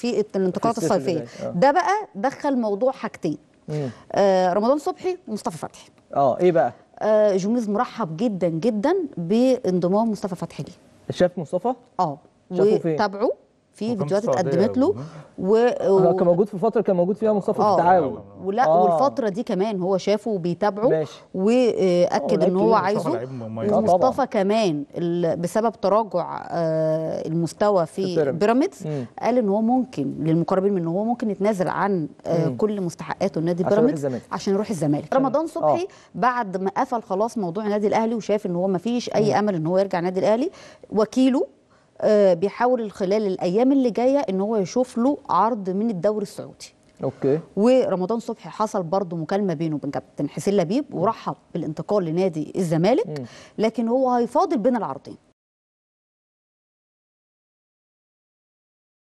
في الانتقالات الصيفيه آه. ده بقى دخل موضوع حاجتين آه رمضان صبحي ومصطفى فتحي اه ايه بقى آه جوميز مرحب جدا جدا بانضمام مصطفى فتحي ليه شاف مصطفى اه شافه فين؟ في فيديوهات اتقدمت له و... آه، و... كان موجود في فتره كان موجود فيها مصطفى آه. التعاون ولا آه. والفتره دي كمان هو شافه وبيتابعه ماشي. واكد آه، ان هو عايزه مصطفى آه، كمان بسبب تراجع المستوى في بيراميدز قال ان هو ممكن للمقربين منه هو ممكن يتنازل عن كل مستحقاته نادي بيراميدز عشان يروح الزمالك رمضان صبحي آه. بعد ما قفل خلاص موضوع النادي الاهلي وشاف ان هو ما فيش اي امل ان هو يرجع النادي الاهلي وكيله آه، بيحاول خلال الايام اللي جايه ان هو يشوف له عرض من الدوري السعودي اوكي ورمضان صبحي حصل برضه مكالمه بينه وبين كابتن حسين لبيب ورحب بالانتقال لنادي الزمالك لكن هو هيفاضل بين العرضين